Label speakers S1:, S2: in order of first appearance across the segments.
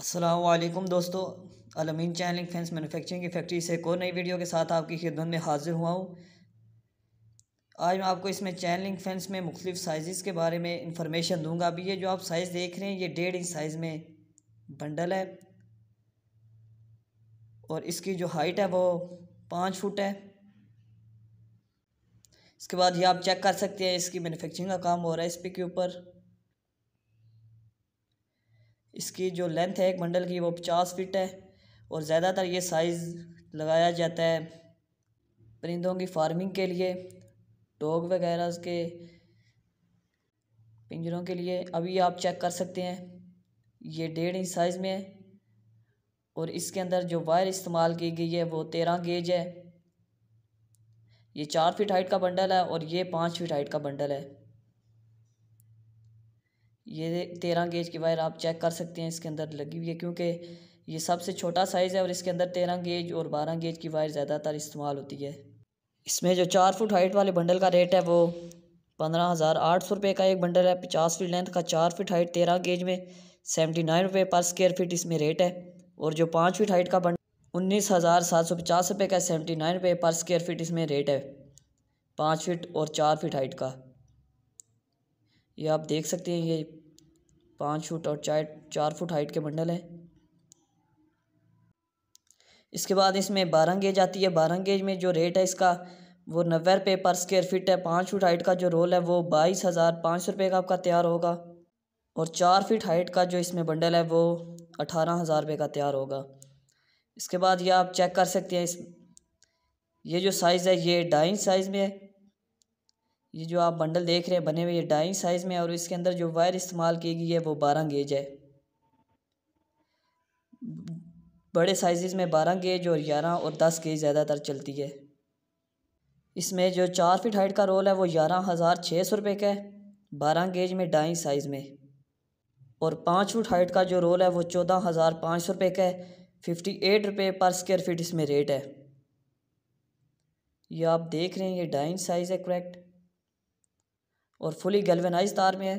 S1: असलम दोस्तों अलमीन chain link fence manufacturing की फैक्ट्री से एक और नई वीडियो के साथ आपकी खिदमत में हाजिर हुआ हूँ आज मैं आपको इसमें चैनलिंग फैंस में मुख्तु साइज़ के बारे में इंफॉर्मेशन दूंगा अभी ये जो आप साइज़ देख रहे हैं ये डेढ़ इंच साइज़ में बंडल है और इसकी जो हाइट है वो पाँच फुट है इसके बाद ये आप चेक कर सकते हैं इसकी मैनुफेक्चरिंग का काम हो रहा है इस पे के ऊपर इसकी जो लेंथ है एक बंडल की वो पचास फिट है और ज़्यादातर ये साइज़ लगाया जाता है परिंदों की फार्मिंग के लिए डॉग वगैरह के पिंजरों के लिए अभी आप चेक कर सकते हैं ये डेढ़ इंच साइज़ में है और इसके अंदर जो वायर इस्तेमाल की गई है वो तेरह गेज है ये चार फीट हाइट का बंडल है और ये पाँच फीट हाइट का बंडल है ये तेरह गेज की वायर आप चेक कर सकते हैं इसके अंदर लगी हुई है क्योंकि ये सबसे छोटा साइज़ है और इसके अंदर तेरह गेज और बारह गेज की वायर ज़्यादातर इस्तेमाल होती है इसमें जो चार फुट हाइट वाले बंडल का रेट है वो पंद्रह हज़ार आठ सौ रुपये का एक बंडल है पचास फीट लेंथ का चार फीट हाइट तेरह गेज में सेवेंटी नाइन रुपये पर स्क्वेयर फीट इसमें रेट है और जो पाँच फीट हाइट का बंडल उन्नीस हज़ार सात सौ पचास रुपये का सेवेंटी नाइन रुपये पर स्क्वेयर फीट इसमें रेट है पाँच फीट और चार फीट हाइट का ये आप देख सकते हैं ये पाँच फुट और चार चार फुट हाइट के बंडल हैं इसके बाद इसमें बारह गेज आती है बारह गेज में जो रेट है इसका वो नब्बे रुपये पर स्क्वेयर फिट है पाँच फुट हाइट का जो रोल है वो बाईस हज़ार पाँच सौ रुपये का आपका तैयार होगा और चार फीट हाइट का जो इसमें बंडल है वो अठारह हज़ार रुपये का तैयार होगा इसके बाद ये आप चेक कर सकते हैं इस ये जो साइज़ है ये डाइन साइज़ में है ये जो आप बंडल देख रहे हैं बने हुए ये डाइंग साइज़ में और इसके अंदर जो वायर इस्तेमाल की गई है वो बारह गेज है बड़े साइज़ में बारह गेज और ग्यारह और दस गेज ज़्यादातर चलती है इसमें जो चार फिट हाइट का रोल है वो ग्यारह हज़ार छः सौ रुपये का है बारह गेज में डाइंग साइज़ में और पाँच फुट हाइट का जो रोल है वो चौदह हज़ार पाँच सौ रुपये का है फिफ्टी एट रुपये पर स्क्वायर फिट इसमें रेट है ये आप देख रहे हैं ये डाइंग साइज़ है करेक्ट और फुली गैल्वेनाइज तार में है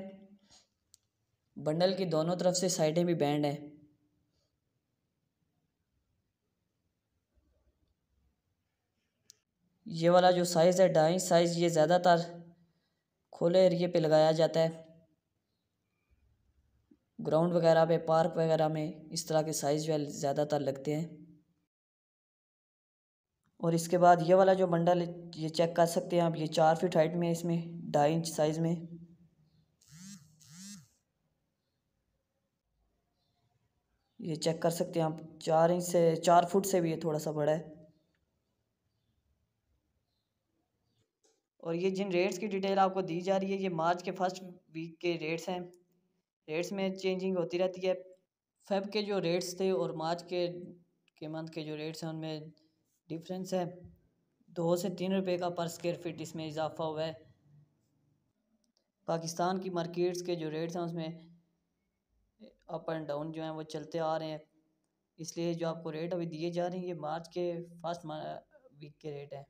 S1: बंडल की दोनों तरफ से साइडें भी बैंड हैं ये वाला जो साइज़ है डाइंग साइज़ ये ज़्यादातर खुले एरिए पे लगाया जाता है ग्राउंड वगैरह पे पार्क वगैरह में इस तरह के साइज़ जो ज़्यादातर लगते हैं और इसके बाद ये वाला जो बंडल ये चेक कर सकते हैं आप ये चार फीट हाइट में है इसमें ढाई इंच साइज़ में ये चेक कर सकते हैं आप चार इंच से चार फुट से भी ये थोड़ा सा बड़ा है और ये जिन रेट्स की डिटेल आपको दी जा रही है ये मार्च के फर्स्ट वीक के रेट्स हैं रेट्स में चेंजिंग होती रहती है फेब के जो रेट्स थे और मार्च के के मंथ के जो रेट्स हैं उनमें डिफरेंस है दो से तीन रुपये का पर स्क्वेयर फीट इसमें इजाफा हुआ है पाकिस्तान की मार्केट्स के जो रेट्स हैं उसमें अप एंड डाउन जो हैं वो चलते आ रहे हैं इसलिए जो आपको रेट अभी दिए जा रहे हैं ये मार्च के फर्स्ट वीक के रेट हैं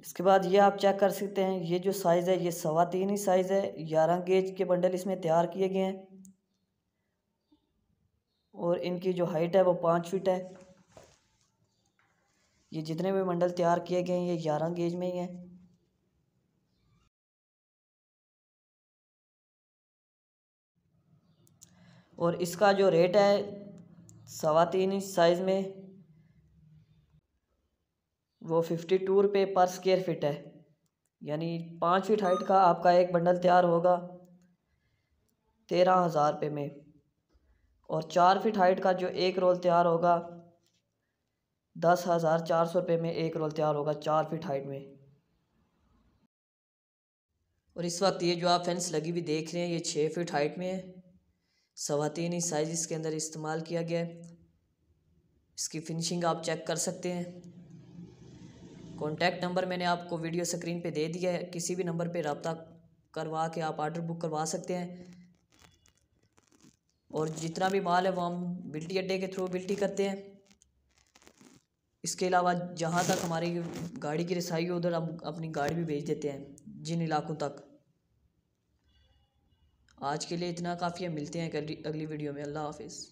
S1: इसके बाद ये आप चेक कर सकते हैं ये जो साइज़ है ये सवा तीन ही साइज़ है ग्यारह गेज के बंडल इसमें तैयार किए गए हैं और इनकी जो हाइट है वो पाँच फीट है ये जितने भी मंडल तैयार किए गए हैं ये ग्यारह गेज में ही हैं और इसका जो रेट है सवा तीन इंच साइज़ में वो फिफ्टी टू रुपये पर स्केयर फिट है यानी पाँच फीट हाइट का आपका एक बंडल तैयार होगा तेरह हज़ार रुपये में और चार फीट हाइट का जो एक रोल तैयार होगा दस हज़ार चार सौ रुपये में एक रोल तैयार होगा चार फीट हाइट में और इस वक्त ये जो आप फेंस लगी हुई देख रहे हैं ये छः फीट हाइट में है सवा तीन ही साइज इसके अंदर इस्तेमाल किया गया है इसकी फिनिशिंग आप चेक कर सकते हैं कॉन्टैक्ट नंबर मैंने आपको वीडियो स्क्रीन पे दे दिया है किसी भी नंबर पे रबता करवा के आप आर्डर बुक करवा सकते हैं और जितना भी माल है वो हम बिल्टी अड्डे के थ्रू बिल्टी करते हैं इसके अलावा जहाँ तक हमारी गाड़ी की रसाई है उधर हम अपनी गाड़ी भी भेज देते हैं जिन इलाकों तक आज के लिए इतना काफ़ी है मिलते हैं अगली वीडियो में अल्लाह हाफिज़